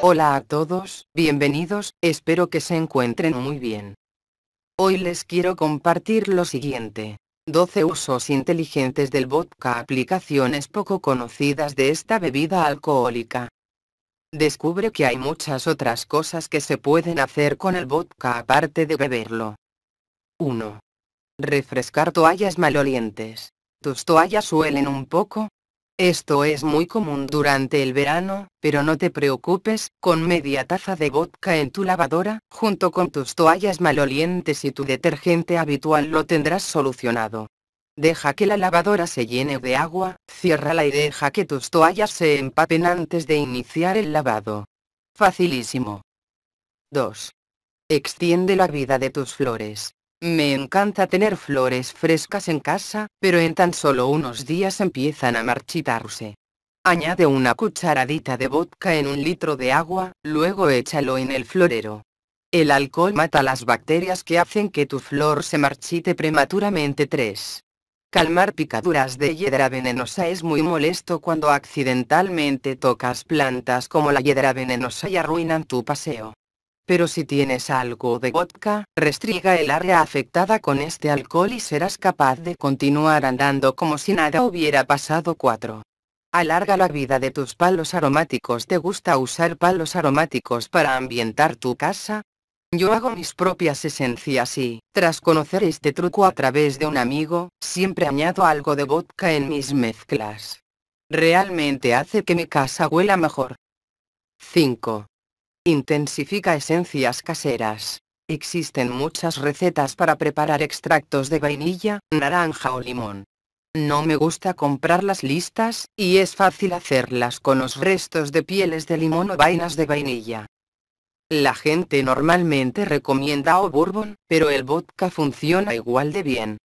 Hola a todos, bienvenidos, espero que se encuentren muy bien. Hoy les quiero compartir lo siguiente. 12 usos inteligentes del vodka Aplicaciones poco conocidas de esta bebida alcohólica. Descubre que hay muchas otras cosas que se pueden hacer con el vodka aparte de beberlo. 1. Refrescar toallas malolientes. Tus toallas suelen un poco, esto es muy común durante el verano, pero no te preocupes, con media taza de vodka en tu lavadora, junto con tus toallas malolientes y tu detergente habitual lo tendrás solucionado. Deja que la lavadora se llene de agua, ciérrala y deja que tus toallas se empapen antes de iniciar el lavado. Facilísimo. 2. Extiende la vida de tus flores. Me encanta tener flores frescas en casa, pero en tan solo unos días empiezan a marchitarse. Añade una cucharadita de vodka en un litro de agua, luego échalo en el florero. El alcohol mata las bacterias que hacen que tu flor se marchite prematuramente. 3. Calmar picaduras de hiedra venenosa es muy molesto cuando accidentalmente tocas plantas como la hiedra venenosa y arruinan tu paseo. Pero si tienes algo de vodka, restriega el área afectada con este alcohol y serás capaz de continuar andando como si nada hubiera pasado 4. Alarga la vida de tus palos aromáticos. ¿Te gusta usar palos aromáticos para ambientar tu casa? Yo hago mis propias esencias y, tras conocer este truco a través de un amigo, siempre añado algo de vodka en mis mezclas. Realmente hace que mi casa huela mejor. 5. Intensifica esencias caseras. Existen muchas recetas para preparar extractos de vainilla, naranja o limón. No me gusta comprar las listas, y es fácil hacerlas con los restos de pieles de limón o vainas de vainilla. La gente normalmente recomienda o bourbon, pero el vodka funciona igual de bien.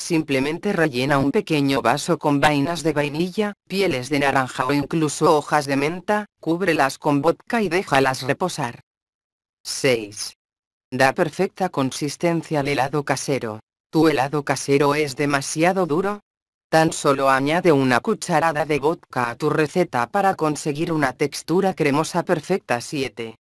Simplemente rellena un pequeño vaso con vainas de vainilla, pieles de naranja o incluso hojas de menta, cúbrelas con vodka y déjalas reposar. 6. Da perfecta consistencia al helado casero. ¿Tu helado casero es demasiado duro? Tan solo añade una cucharada de vodka a tu receta para conseguir una textura cremosa perfecta 7.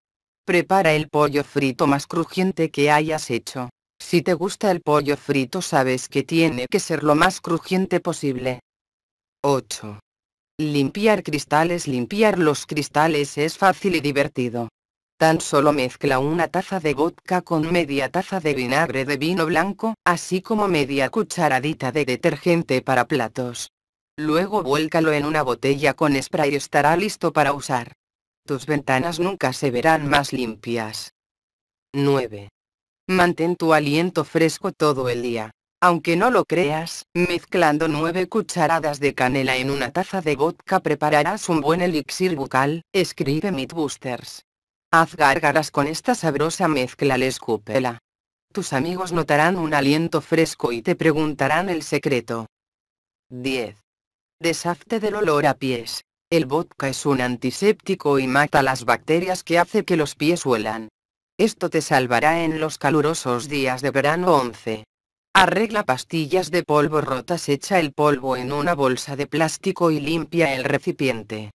Prepara el pollo frito más crujiente que hayas hecho. Si te gusta el pollo frito sabes que tiene que ser lo más crujiente posible. 8. Limpiar cristales Limpiar los cristales es fácil y divertido. Tan solo mezcla una taza de vodka con media taza de vinagre de vino blanco, así como media cucharadita de detergente para platos. Luego vuélcalo en una botella con spray y estará listo para usar. Tus ventanas nunca se verán más limpias. 9. Mantén tu aliento fresco todo el día. Aunque no lo creas, mezclando 9 cucharadas de canela en una taza de vodka prepararás un buen elixir bucal, escribe Boosters. Haz gárgaras con esta sabrosa mezcla escúpela. Tus amigos notarán un aliento fresco y te preguntarán el secreto. 10. Deshazte del olor a pies. El vodka es un antiséptico y mata las bacterias que hace que los pies huelan. Esto te salvará en los calurosos días de verano 11. Arregla pastillas de polvo rotas, echa el polvo en una bolsa de plástico y limpia el recipiente.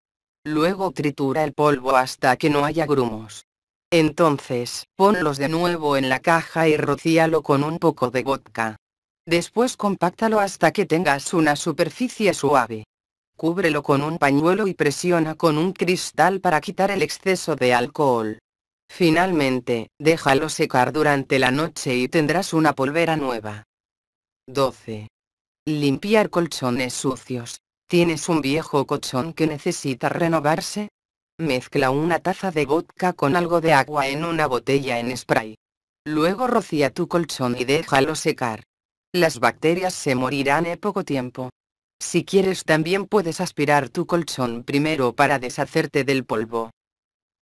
Luego tritura el polvo hasta que no haya grumos. Entonces, ponlos de nuevo en la caja y rocíalo con un poco de vodka. Después compáctalo hasta que tengas una superficie suave. Cúbrelo con un pañuelo y presiona con un cristal para quitar el exceso de alcohol. Finalmente, déjalo secar durante la noche y tendrás una polvera nueva. 12. Limpiar colchones sucios. ¿Tienes un viejo colchón que necesita renovarse? Mezcla una taza de vodka con algo de agua en una botella en spray. Luego rocía tu colchón y déjalo secar. Las bacterias se morirán en poco tiempo. Si quieres también puedes aspirar tu colchón primero para deshacerte del polvo.